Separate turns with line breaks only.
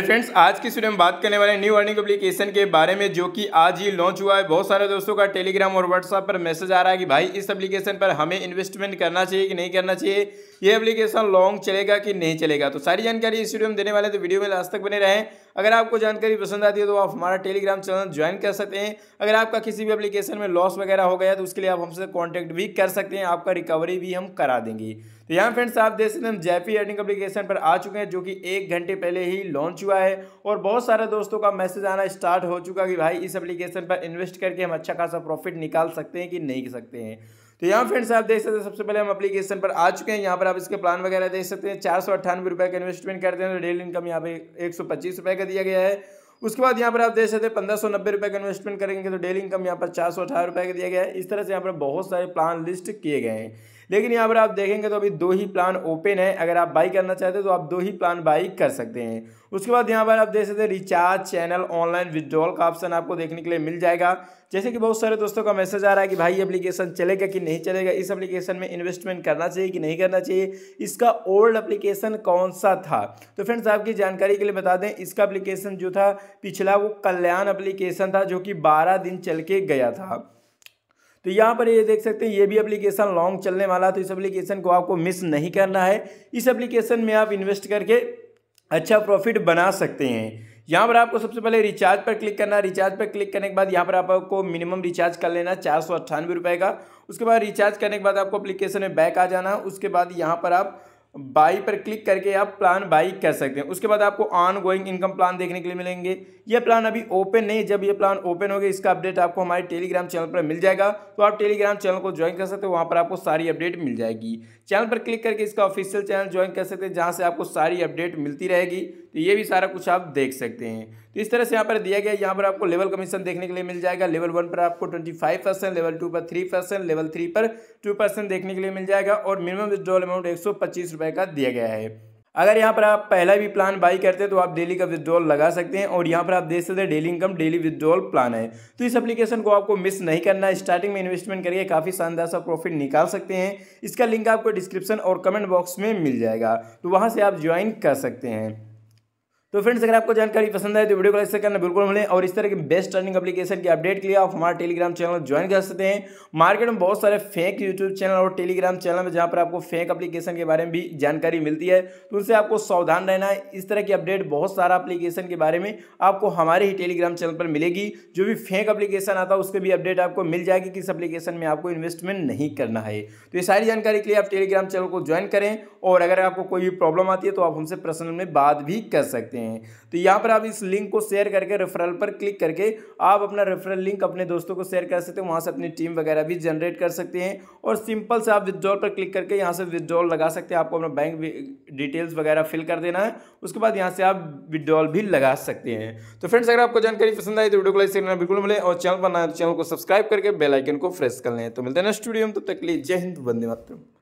तो फ्रेंड्स आज की वीडियो में बात करने वाले न्यू अर्निंग एप्लीकेशन के बारे में जो कि आज ही लॉन्च हुआ है बहुत सारे दोस्तों का टेलीग्राम और व्हाट्सएप पर मैसेज आ रहा है कि भाई इस एप्लीकेशन पर हमें इन्वेस्टमेंट करना चाहिए कि नहीं करना चाहिए ये एप्लीकेशन लॉन्ग चलेगा कि नहीं चलेगा तो सारी जानकारी इस वीडियो में देने वाले तो वीडियो में लास्ट तक बने रहें अगर आपको जानकारी पसंद आती है तो आप हमारा टेलीग्राम चैनल ज्वाइन कर सकते हैं अगर आपका किसी भी एप्लीकेशन में लॉस वगैरह हो गया तो उसके लिए आप हमसे कॉन्टैक्ट भी कर सकते हैं आपका रिकवरी भी हम करा देंगे तो यहाँ फ्रेंड्स आप देख सकते हैं हम जैपी अर्निंग एप्लीकेशन पर आ चुके हैं जो कि एक घंटे पहले ही लॉन्च हुआ है और बहुत सारे दोस्तों का मैसेज आना स्टार्ट हो चुका कि भाई इस एप्लीकेशन पर इन्वेस्ट करके हम अच्छा खासा प्रॉफिट निकाल सकते हैं कि नहीं सकते हैं तो यहाँ फ्रेंड्स आप देख सकते हैं सबसे पहले हम अपलीकेशन पर आ चुके हैं यहाँ पर आप इसके प्लान वगैरह देख सकते हैं चार सौ अट्ठानवे रुपये का इन्वेस्टमेंट करते हैं तो डेली इनकम यहाँ पे एक सौ पच्चीस रुपये का दिया गया है उसके बाद यहाँ पर आप देख सकते हैं पंद्रह सौ नब्बे रुपये का इन्वेस्टमेंट करेंगे तो डेली इनकम यहाँ पर चार सौ अठारह रुपये का दिया गया है इस तरह से यहाँ पर बहुत सारे प्लान लिस्ट किए गए हैं लेकिन यहाँ पर आप देखेंगे तो अभी दो ही प्लान ओपन है अगर आप बाई करना चाहते हैं तो आप दो ही प्लान बाई कर सकते हैं उसके बाद यहाँ पर आप देख सकते हैं रिचार्ज चैनल ऑनलाइन विदड्रॉल का ऑप्शन आपको देखने के लिए मिल जाएगा जैसे कि बहुत सारे दोस्तों का मैसेज आ रहा है कि भाई एप्लीकेशन चलेगा कि नहीं चलेगा इस एप्लीकेशन में इन्वेस्टमेंट करना चाहिए कि नहीं करना चाहिए इसका ओल्ड एप्लीकेशन कौन सा था तो फ्रेंड्स आपकी जानकारी के लिए बता दें इसका एप्लीकेशन जो था पिछला वो कल्याण एप्लीकेशन था जो कि बारह दिन चल के गया था तो यहाँ पर ये देख सकते हैं ये भी एप्लीकेशन लॉन्ग चलने वाला है तो इस एप्लीकेशन को आपको मिस नहीं करना है इस एप्लीकेशन में आप इन्वेस्ट करके अच्छा प्रॉफिट बना सकते हैं यहाँ पर आपको सबसे पहले रिचार्ज पर क्लिक करना रिचार्ज पर क्लिक करने के बाद यहाँ पर आपको मिनिमम रिचार्ज कर लेना चार सौ अट्ठानवे रुपये का उसके बाद रिचार्ज करने के बाद आपको एप्लीकेशन में बैक आ जाना उसके बाद यहाँ पर आप बाई पर क्लिक करके आप प्लान बाई कर सकते हैं उसके बाद आपको ऑन गोइंग इनकम प्लान देखने के लिए मिलेंगे ये प्लान अभी ओपन नहीं जब ये प्लान ओपन होगा इसका अपडेट आपको हमारे टेलीग्राम चैनल पर मिल जाएगा तो आप टेलीग्राम चैनल को ज्वाइन कर सकते हो वहाँ पर आपको सारी अपडेट मिल जाएगी चैनल पर क्लिक करके इसका ऑफिशियल चैनल ज्वाइन कर सकते हैं जहाँ से आपको सारी अपडेट मिलती रहेगी तो ये भी सारा कुछ आप देख सकते हैं तो इस तरह से यहाँ पर दिया गया यहाँ पर आपको लेवल कमीशन देखने के लिए मिल जाएगा लेवल वन पर आपको twenty five percent level two पर थ्री परसेंट लेवल थ्री पर टू परसेंट देखने के लिए मिल जाएगा और मिनिमम विद्रॉल अमाउंट एक सौ पच्चीस रुपये का दिया गया है अगर यहाँ पर आप पहला भी प्लान बाई करते हैं तो आप डेली का विद्रॉल लगा सकते हैं और यहाँ पर आप देख सकते हैं daily income daily withdrawal plan है तो इस एप्लीकेशन को आपको मिस नहीं करना है स्टार्टिंग में इन्वेस्टमेंट करके काफ़ी शानदार सा प्रॉफिट निकाल सकते हैं इसका लिंक आपको डिस्क्रिप्शन और कमेंट बॉक्स में मिल जाएगा तो वहाँ से आप ज्वाइन कर सकते हैं तो फ्रेंड्स अगर आपको जानकारी पसंद आए तो वीडियो को लाइक शेयर करना बिल्कुल मिले और इस तरह के बेस्ट अर्निंग एप्लीकेशन की अपडेट के लिए आप हमारा टेलीग्राम चैनल ज्वाइन कर सकते हैं मार्केट में बहुत सारे फेक यूट्यूब चैनल और टेलीग्राम चैनल में जहाँ पर आपको फेक अपलीकेशन के बारे में भी जानकारी मिलती है तो उनसे आपको सावधान रहना है इस तरह की अपडेट बहुत सारा अपलीकेशन के बारे में आपको हमारे ही टेलीग्राम चैनल पर मिलेगी जो भी फेक अपलीकेशन आता है उसके भी अपडेट आपको मिल जाएगी किस अपलीकेशन में आपको इन्वेस्टमेंट नहीं करना है तो ये सारी जानकारी के लिए आप टेलीग्राम चैनल को ज्वाइन करें और अगर आपको कोई भी प्रॉब्लम आती है तो आप हमसे पर्सनल में बात भी कर सकते हैं सकते हैं तो यहाँ पर आप इस लिंक को शेयर करके रेफरल पर क्लिक करके आप अपना रेफरल लिंक अपने दोस्तों को शेयर कर सकते हैं वहाँ से अपनी टीम वगैरह भी जनरेट कर सकते हैं और सिंपल से आप विदड्रॉल पर क्लिक करके यहाँ से विदड्रॉल लगा सकते हैं आपको अपना बैंक डिटेल्स वगैरह फिल कर देना है उसके बाद यहाँ से आप विदड्रॉल भी लगा सकते हैं तो फ्रेंड्स अगर आपको जानकारी पसंद आई तो वीडियो को लाइक करना बिल्कुल मिले और चैनल पर ना चैनल तो को सब्सक्राइब करके बेलाइकन को प्रेस कर लें तो मिलते हैं नेक्स्ट वीडियो में तब तक जय हिंद वंदे मातरम